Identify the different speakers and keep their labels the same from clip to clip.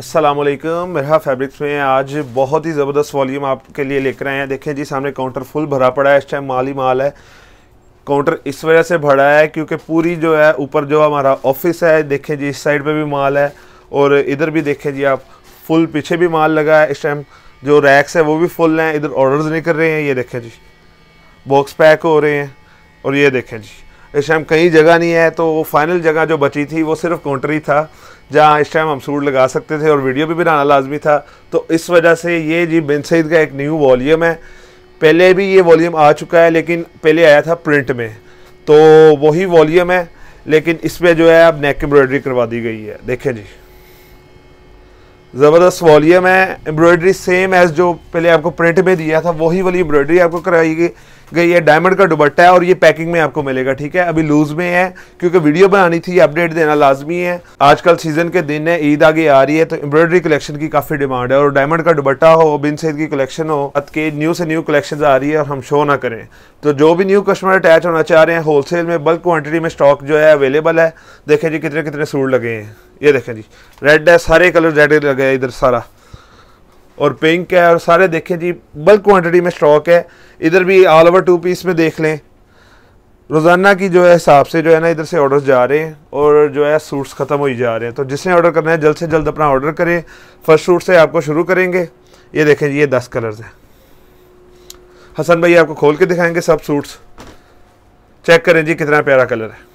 Speaker 1: असलम मेरा फैब्रिक्स में आज बहुत ही ज़बरदस्त वॉल्यूम आपके लिए लेकर आए हैं देखें जी सामने काउंटर फुल भरा पड़ा है इस टाइम माल ही माल है काउंटर इस वजह से भरा है क्योंकि पूरी जो है ऊपर जो हमारा ऑफिस है देखें जी इस साइड पे भी माल है और इधर भी देखें जी आप फुल पीछे भी माल लगा है इस टाइम जो रैक्स है वो भी फुल हैं इधर ऑर्डर्स निकल रहे हैं ये देखें जी बॉक्स पैक हो रहे हैं और ये देखें जी इस टाइम कहीं जगह नहीं है तो वो फाइनल जगह जो बची थी वो सिर्फ काउंटरी था जहाँ इस टाइम हम सूट लगा सकते थे और वीडियो भी बनाना लाजमी था तो इस वजह से ये जी बिन सईद का एक न्यू वॉल्यूम है पहले भी ये वॉल्यूम आ चुका है लेकिन पहले आया था प्रिंट में तो वही वॉल्यूम है लेकिन इस पर जो है अब नेक एम्ब्रॉयडरी करवा दी गई है देखें जी ज़बरदस्त वॉल्यूम है एम्ब्रॉयडरी सेम एज जो पहले आपको प्रिंट में दिया था वही वाली एम्ब्रॉयडरी आपको कराई गई गई है डायमंड का दुबट्टा है और ये पैकिंग में आपको मिलेगा ठीक है अभी लूज में है क्योंकि वीडियो बनानी थी अपडेट देना लाजमी है आजकल सीजन के दिन है ईद आगे आ रही है तो एम्ब्रॉयडरी कलेक्शन की काफी डिमांड है और डायमंड का दुबट्टा हो बिन सेद की कलेक्शन हो के न्यू से न्यू कलेक्शन आ रही है और हम शो ना करें तो जो भी न्यू कस्टमर अटैच होना चाह रहे हैं होलसेल में बल्क क्वान्टिटी में स्टॉक जो है अवेलेबल है देखें जी कितने कितने सूट लगे हैं ये देखें जी रेड है सारे कलर रेड लगे इधर सारा और पिंक है और सारे देखें जी बल्क क्वांटिटी में स्टॉक है इधर भी ऑल ओवर टू पीस में देख लें रोज़ाना की जो है हिसाब से जो है ना इधर से ऑर्डर जा रहे हैं और जो है सूट्स ख़त्म हो ही जा रहे हैं तो जिसने ऑर्डर करना है जल्द से जल्द अपना ऑर्डर करें फर्स्ट सूट से आपको शुरू करेंगे ये देखें जी ये दस कलर्स हैं हसन भाई आपको खोल के दिखाएंगे सब सूट्स चेक करें जी कितना प्यारा कलर है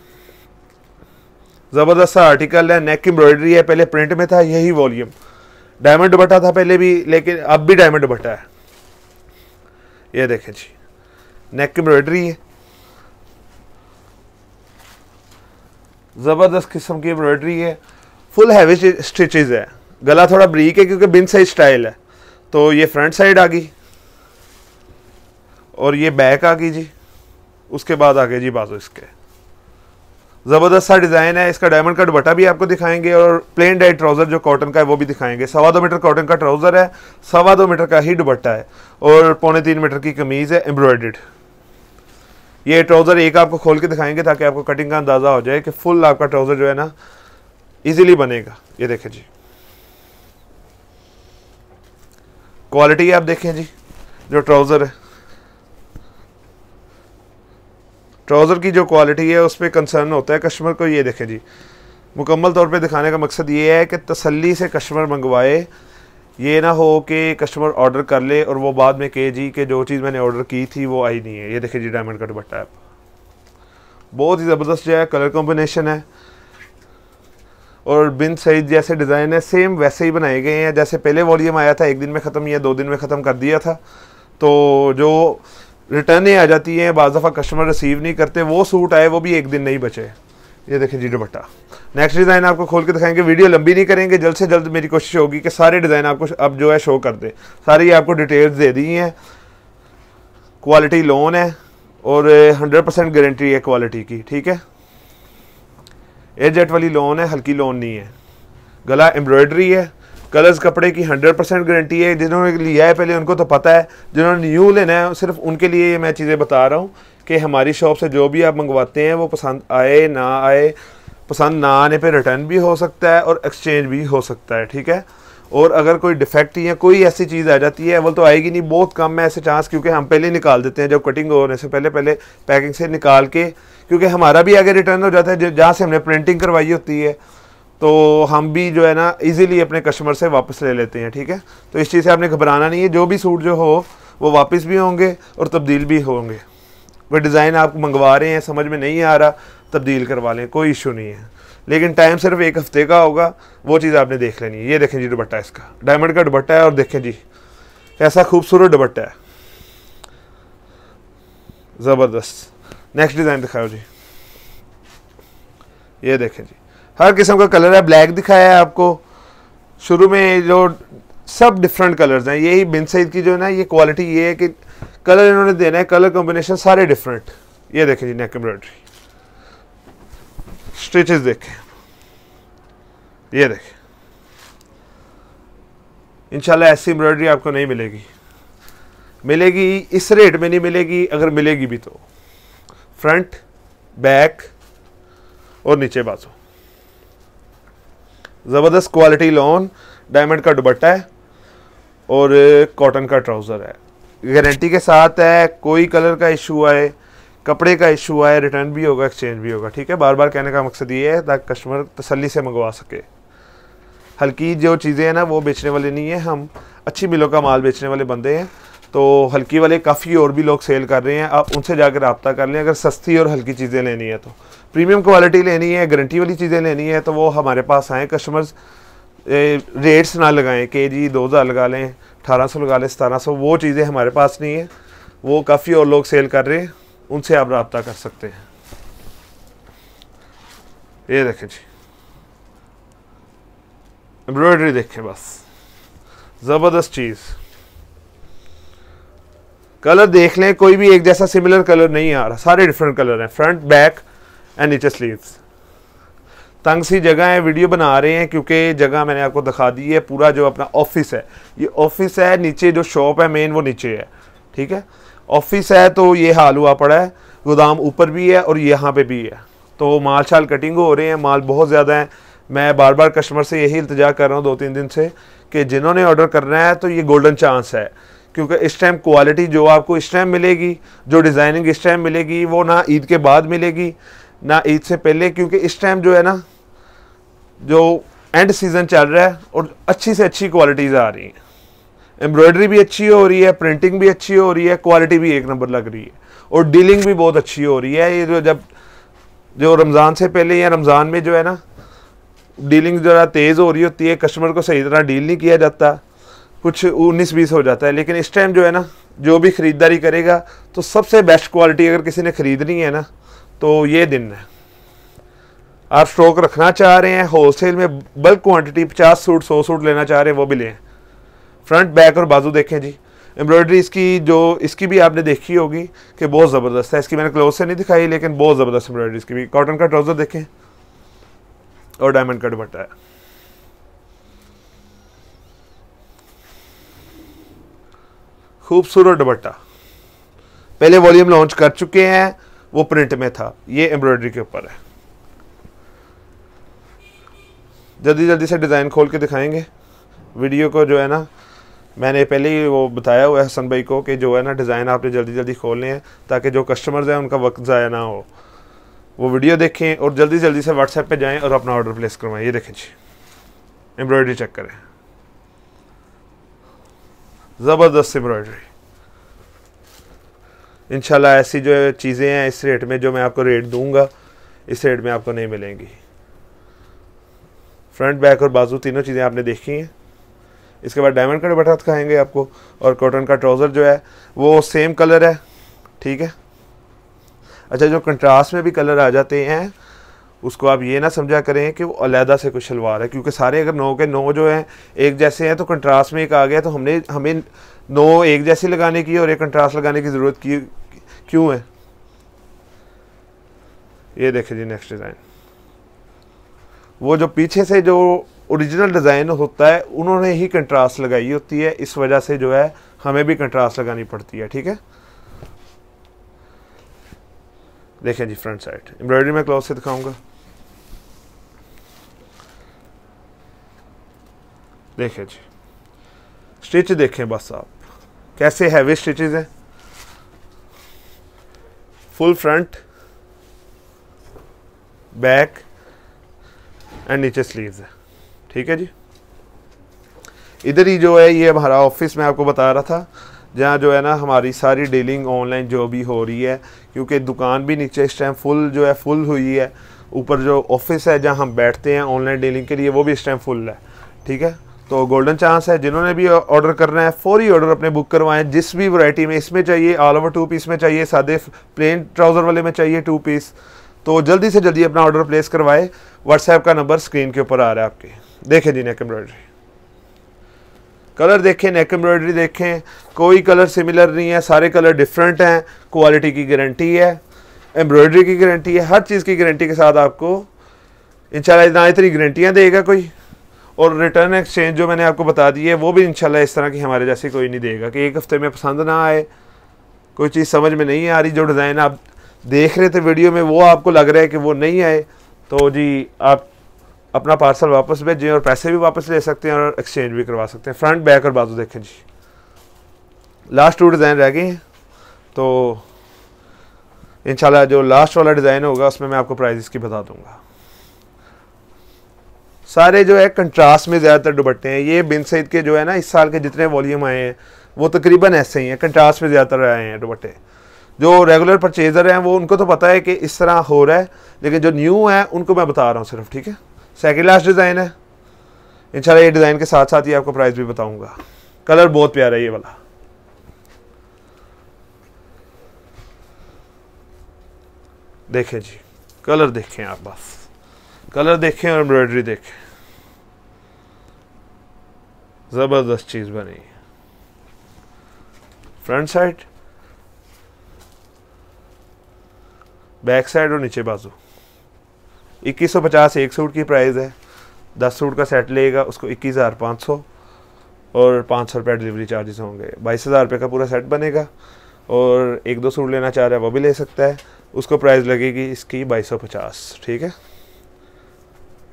Speaker 1: ज़बरदस्त सा आर्टिकल है नेक की एम्ब्रॉयडरी है पहले प्रिंट में था यही वॉल्यूम डायमंड दुपट्टा था पहले भी लेकिन अब भी डायमंड दुपट्टा है ये देखें जी नेक की एम्ब्रॉयडरी है ज़बरदस्त किस्म की एम्ब्रॉयडरी है फुल हैवी स्टिचेज है गला थोड़ा ब्रीक है क्योंकि बिन साइज स्टाइल है तो ये फ्रंट साइड आ गई और ये बैक आ गई जी उसके बाद आ गए जी बाजू इसके ज़बरदस्त सा डिज़ाइन है इसका डायमंड का दुपट्टा भी आपको दिखाएंगे और प्लेन डाइट ट्राउज़र जो कॉटन का है वो भी दिखाएंगे सवा दो मीटर कॉटन का ट्राउज़र है सवा दो मीटर का ही दुपट्टा है और पौने तीन मीटर की कमीज़ है एम्ब्रॉयड ये ट्राउज़र एक आपको खोल के दिखाएंगे ताकि आपको कटिंग का अंदाज़ा हो जाए कि फुल आपका ट्राउज़र जो है ना ईजिली बनेगा ये देखें जी क्वालिटी आप देखें जी जो ट्राउज़र है ट्राउज़र की जो क्वालिटी है उस पर कंसर्न होता है कस्टमर को ये देखें जी मुकम्मल तौर पे दिखाने का मकसद ये है कि तसल्ली से कस्टमर मंगवाए ये ना हो कि कस्टमर ऑर्डर कर ले और वो बाद में कहे जी कि जो चीज़ मैंने ऑर्डर की थी वो आई नहीं है ये देखें जी डायमंड का दुपट्टा है बहुत ही ज़बरदस्त जो है कलर कॉम्बिनेशन है और बिन सईद जैसे डिज़ाइन है सेम वैसे ही बनाए गए हैं जैसे पहले वॉल्यूम आया था एक दिन में ख़त्म या दो दिन में ख़त्म कर दिया था तो जो रिटर्नें आ जाती हैं बाज़ दफ़ा कस्टमर रिसीव नहीं करते वो सूट आए वो भी एक दिन नहीं बचे ये देखें जी दुपट्टा नेक्स्ट डिज़ाइन आपको खोल के दिखाएंगे वीडियो लंबी नहीं करेंगे जल्द से जल्द मेरी कोशिश होगी कि सारे डिज़ाइन आपको अब जो है शो कर दें सारी आपको डिटेल्स दे दी हैं क्वालिटी लोन है और हंड्रेड परसेंट गारंटी है क्वालिटी की ठीक है एयर जेट वाली लोन है हल्की लोन नहीं है गला एम्ब्रॉयडरी है कलर्स कपड़े की 100 परसेंट गारंटी है जिन्होंने लिया है पहले उनको तो पता है जिन्होंने न्यू लेना है सिर्फ उनके लिए मैं चीज़ें बता रहा हूँ कि हमारी शॉप से जो भी आप मंगवाते हैं वो पसंद आए ना आए पसंद ना आने पर रिटर्न भी हो सकता है और एक्सचेंज भी हो सकता है ठीक है और अगर कोई डिफेक्ट या कोई ऐसी चीज़ आ जाती है अवल तो आएगी नहीं बहुत कम है ऐसे चांस क्योंकि हम पहले निकाल देते हैं जब कटिंग होने से पहले पहले पैकिंग से निकाल के क्योंकि हमारा भी आगे रिटर्न हो जाता है जहाँ से हमने प्रिंटिंग करवाई होती है तो हम भी जो है ना इजीली अपने कस्टमर से वापस ले लेते हैं ठीक है तो इस चीज़ से आपने घबराना नहीं है जो भी सूट जो हो वो वापस भी होंगे और तब्दील भी होंगे वो डिज़ाइन आप मंगवा रहे हैं समझ में नहीं आ रहा तब्दील करवा लें कोई इशू नहीं है लेकिन टाइम सिर्फ एक हफ़्ते का होगा वो चीज़ आपने देख लेनी है ये देखें जी दुबट्टा इसका डायमंड का दुबट्टा है और देखें जी ऐसा खूबसूरत दुबट्टा है ज़बरदस्त नेक्स्ट डिज़ाइन दिखाओ जी ये देखें जी हर किस्म का कलर है ब्लैक दिखाया है आपको शुरू में जो सब डिफरेंट कलर्स हैं यही बिन सईद की जो है ना ये क्वालिटी ये है कि कलर इन्होंने देना है कलर कॉम्बिनेशन सारे डिफरेंट ये देखें जी नेक एम्ब्रॉयडरी स्टिचेस देखें ये देखें इंशाल्लाह ऐसी एम्ब्रॉयडरी आपको नहीं मिलेगी मिलेगी इस रेट में नहीं मिलेगी अगर मिलेगी भी तो फ्रंट बैक और नीचे बाजू ज़बरदस्त क्वालिटी लॉन डायमंड का दुबट्टा है और कॉटन का ट्राउज़र है गारंटी के साथ है कोई कलर का इशू आए कपड़े का इशू आए रिटर्न भी होगा एक्सचेंज भी होगा ठीक है बार बार कहने का मकसद ये है ताकि कस्टमर तसली से मंगवा सके हल्की जो चीज़ें हैं ना वो बेचने वाले नहीं है हम अच्छी मिलों का माल बेचने वाले बंदे हैं तो हल्की वाले काफ़ी और भी लोग सेल कर रहे हैं आप उनसे जाकर रबता कर लें अगर सस्ती और हल्की चीज़ें लेनी है तो प्रीमियम क्वालिटी लेनी है गारंटी वाली चीज़ें लेनी है तो वो हमारे पास आए कस्टमर्स रेट्स ना लगाएं कि जी दो हज़ार लगा लें अठारह सौ लगा लें सतारह सौ वो चीज़ें हमारे पास नहीं है वो काफ़ी और लोग सेल कर रहे हैं उनसे आप रबता कर सकते हैं ये देखें जी एम्ब्रॉयडरी देखें बस ज़बरदस्त चीज़ कलर देख लें कोई भी एक जैसा सिमिलर कलर नहीं आ रहा सारे डिफरेंट कलर हैं फ्रंट बैक एंड नीचे स्लीव्स तंग सी जगह है वीडियो बना रहे हैं क्योंकि जगह मैंने आपको दिखा दी है पूरा जो अपना ऑफिस है ये ऑफिस है नीचे जो शॉप है मेन वो नीचे है ठीक है ऑफिस है तो ये हाल हुआ पड़ा है गोदाम ऊपर भी है और यहाँ पे भी है तो माल शाल कटिंग हो रहे हैं माल बहुत ज़्यादा है मैं बार बार कस्टमर से यही इल्तजा कर रहा हूँ दो तीन दिन से कि जिन्होंने ऑर्डर करना है तो ये गोल्डन चांस है क्योंकि इस टाइम क्वालिटी जो आपको इस टाइम मिलेगी जो डिज़ाइनिंग इस टाइम मिलेगी वो ना ईद के बाद मिलेगी ना ईद से पहले क्योंकि इस टाइम जो है ना जो एंड सीज़न चल रहा है और अच्छी से अच्छी क्वालिटीज़ आ रही हैं एम्ब्रॉयडरी भी अच्छी हो रही है प्रिंटिंग भी अच्छी हो रही है क्वालिटी भी एक नंबर लग रही है और डीलिंग भी बहुत अच्छी हो रही है ये जो जब जो रमज़ान से पहले या रमज़ान में जो है ना डीलिंग ज़रा तेज़ हो रही होती है कस्टमर को सही तरह डील नहीं किया जाता कुछ उन्नीस बीस हो जाता है लेकिन इस टाइम जो है ना जो भी ख़रीदारी करेगा तो सबसे बेस्ट क्वालिटी अगर किसी ने ख़रीदनी है ना तो ये दिन है आप स्टॉक रखना चाह रहे हैं होलसेल में बल्क क्वांटिटी 50 सूट 100 सूट लेना चाह रहे हैं वो भी लें फ्रंट बैक और बाजू देखें जी एम्ब्रॉयडरी इसकी जो इसकी भी आपने देखी होगी कि बहुत ज़बरदस्त है इसकी मैंने क्लोज से नहीं दिखाई लेकिन बहुत ज़बरदस्त एम्ब्रॉयडरी इसकी भी कॉटन का ट्राउज़र देखें और डायमंड का दुपट्टा है खूबसूरत दुपट्टा पहले वॉल्यूम लॉन्च कर चुके हैं वो प्रिंट में था ये एम्ब्रॉयडरी के ऊपर है जल्दी जल्दी से डिज़ाइन खोल के दिखाएंगे वीडियो को जो है ना मैंने पहले ही वो बताया हुआ है हसन भाई को कि जो है ना डिज़ाइन आपने जल्दी जल्दी खोलने हैं ताकि जो कस्टमर्स हैं उनका वक्त ज़ाया ना हो वो वीडियो देखें और जल्दी जल्दी से व्हाट्सएप पे जाएं और अपना ऑर्डर प्लेस करवाएं ये देखें जी एम्ब्रॉयडरी चेक करें ज़बरदस्त एम्ब्रॉयडरी इन ऐसी जो चीज़ें हैं इस रेट में जो मैं आपको रेट दूंगा इस रेट में आपको नहीं मिलेंगी फ्रंट बैक और बाजू तीनों चीज़ें आपने देखी हैं इसके बाद डायमंड का बटा खाएंगे आपको और कॉटन का ट्राउज़र जो है वो सेम कलर है ठीक है अच्छा जो कंट्रास्ट में भी कलर आ जाते हैं उसको आप ये ना समझा करें कि वो अलहदा से कुछ शलवार है क्योंकि सारे अगर नौ के नौ जो हैं एक जैसे हैं तो कंट्रास्ट में एक आ गया तो हमने हमें नौ एक जैसे लगाने की और एक कंट्रास्ट लगाने की ज़रूरत की क्यों है ये देखें जी नेक्स्ट डिज़ाइन वो जो पीछे से जो ओरिजिनल डिज़ाइन होता है उन्होंने ही कंट्रास्ट लगाई होती है इस वजह से जो है हमें भी कंट्रास्ट लगानी पड़ती है ठीक है देखें जी फ्रंट साइड एम्ब्रॉयडरी में क्लॉथ से दिखाऊंगा देखें जी स्टिच देखें बस आप कैसे हैवी स्टिचेज हैं फुल फ्रंट बैक एंड नीचे स्लीव्स है ठीक है जी इधर ही जो है ये हमारा ऑफिस में आपको बता रहा था जहाँ जो है ना हमारी सारी डीलिंग ऑनलाइन जो भी हो रही है क्योंकि दुकान भी नीचे इस टाइम फुल जो है फुल हुई है ऊपर जो ऑफिस है जहाँ हम बैठते हैं ऑनलाइन डीलिंग के लिए वो भी इस टाइम फुल है ठीक है तो गोल्डन चांस है जिन्होंने भी ऑर्डर करना है फौरी ऑर्डर अपने बुक करवाएं जिस भी वैरायटी में इसमें चाहिए ऑल ओवर टू पीस में चाहिए सादे प्लेन ट्राउज़र वाले में चाहिए टू पीस तो जल्दी से जल्दी अपना ऑर्डर प्लेस करवाएं व्हाट्सएप का नंबर स्क्रीन के ऊपर आ रहा है आपके देखें जी नेक एम्ब्रॉयडरी कलर देखें नेक एम्ब्रॉयडरी देखें कोई कलर सिमिलर नहीं है सारे कलर डिफरेंट हैं क्वालिटी की गारंटी है एम्ब्रॉयडरी की गारंटी है हर चीज़ की गारंटी के साथ आपको इंशाल्लाह इतना इतनी गारंटियाँ देगा कोई और रिटर्न एक्सचेंज जो मैंने आपको बता दी है वो भी इंशाल्लाह इस तरह की हमारे जैसे कोई नहीं देगा कि एक हफ़्ते में पसंद ना आए कोई चीज़ समझ में नहीं आ रही जो डिज़ाइन आप देख रहे थे वीडियो में वो आपको लग रहा है कि वो नहीं आए तो जी आप अपना पार्सल वापस भेजें और पैसे भी वापस ले सकते हैं और एक्सचेंज भी करवा सकते हैं फ्रंट बैक और बाजू देखें जी लास्ट टू डिज़ाइन रह गए हैं तो इंशाल्लाह जो लास्ट वाला डिज़ाइन होगा उसमें मैं आपको प्राइस की बता दूंगा सारे जो है कंट्रास्ट में ज़्यादातर दुबट्टे हैं ये बिन सईद के जो है ना इस साल के जितने वॉल्यूम आए हैं वो तकरीबन ऐसे ही हैं कंट्रास्ट में ज़्यादातर आए हैं दुबट्टे जो रेगुलर परचेज़र हैं वो उनको तो पता है कि इस तरह हो रहा है लेकिन जो न्यू है उनको मैं बता रहा हूँ सिर्फ ठीक है सेकेंड लास्ट डिज़ाइन है इनशाला ये डिज़ाइन के साथ साथ ही आपको प्राइस भी बताऊँगा कलर बहुत प्यारा है ये वाला देखें जी कलर देखें आप बस कलर देखें और एम्ब्रॉयडरी देखें ज़बरदस्त चीज़ बनी फ्रंट साइड बैक साइड और नीचे बाजू इक्कीस सौ पचास एक सूट की प्राइस है दस सूट का सेट लेगा उसको इक्कीस हज़ार पाँच सौ और पाँच सौ रुपये डिलीवरी चार्जेस होंगे बाईस हज़ार रुपये का पूरा सेट बनेगा और एक दो सूट लेना चाह रहा है वो भी ले सकता है उसको प्राइस लगेगी इसकी बाईस सौ पचास ठीक है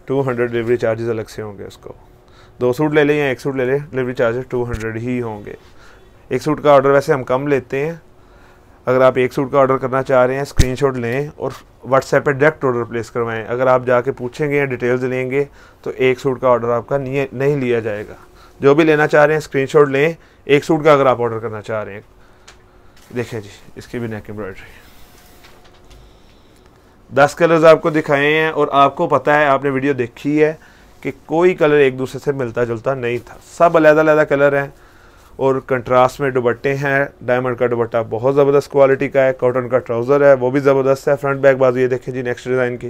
Speaker 1: टू हंड्रेड डिलीवरी चार्जेस अलग से होंगे उसको दो सूट ले लें या एक सूट ले लें डिलीवरी चार्जेस टू हंड्रेड ही होंगे एक सूट का ऑर्डर वैसे हम कम लेते हैं अगर आप एक सूट का ऑर्डर करना चाह रहे हैं शॉट लें और व्हाट्सएप पर डायरेक्ट ऑर्डर प्लेस करवाएं अगर आप जाके पूछेंगे या डिटेल्स लेंगे तो एक सूट का ऑर्डर आपका नहीं, लिया जाएगा जो भी लेना चाह रहे हैं शॉट लें एक सूट का अगर आप ऑर्डर करना चाह रहे हैं देखें जी इसकी भी नेक एम्ब्रॉयडरी दस कलर्स आपको दिखाए हैं और आपको पता है आपने वीडियो देखी है कि कोई कलर एक दूसरे से मिलता जुलता नहीं था सब अलग-अलग कलर हैं और कंट्रास्ट में दुबट्टे हैं डायमंड का दुबट्टा बहुत ज़बरदस्त क्वालिटी का है कॉटन का ट्राउज़र है वो भी ज़बरदस्त है फ्रंट बैक बाजू ये देखें जी नेक्स्ट डिज़ाइन की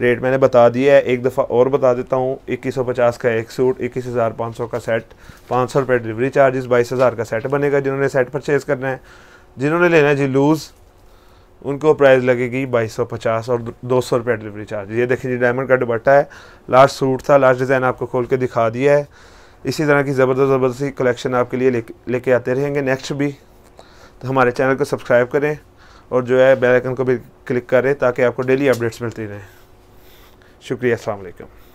Speaker 1: रेट मैंने बता दिया है एक दफ़ा और बता देता हूँ इक्कीस सौ पचास का एक सूट इक्कीस हज़ार पाँच सौ का सेट पाँच सौ रुपये डिलीवरी चार्जेस बाईस हज़ार का सेट बनेगा जिन्होंने सेट परचेज़ करना है जिन्होंने लेना है जी लूज़ उनको प्राइस लगेगी बाईस सौ पचास और दो सौ रुपये डिलीवरी चार्ज ये देखिए जी डायमंड का दुबट्टा है लास्ट सूट था लास्ट डिज़ाइन आपको खोल के दिखा दिया है इसी तरह की ज़बरदस्त ज़बरदस्त कलेक्शन आपके लिए लेके आते रहेंगे नेक्स्ट भी तो हमारे चैनल को सब्सक्राइब करें और जो है बेलाइकन को भी क्लिक करें ताकि आपको डेली अपडेट्स मिलती रहें शुक्रिया अलैक्म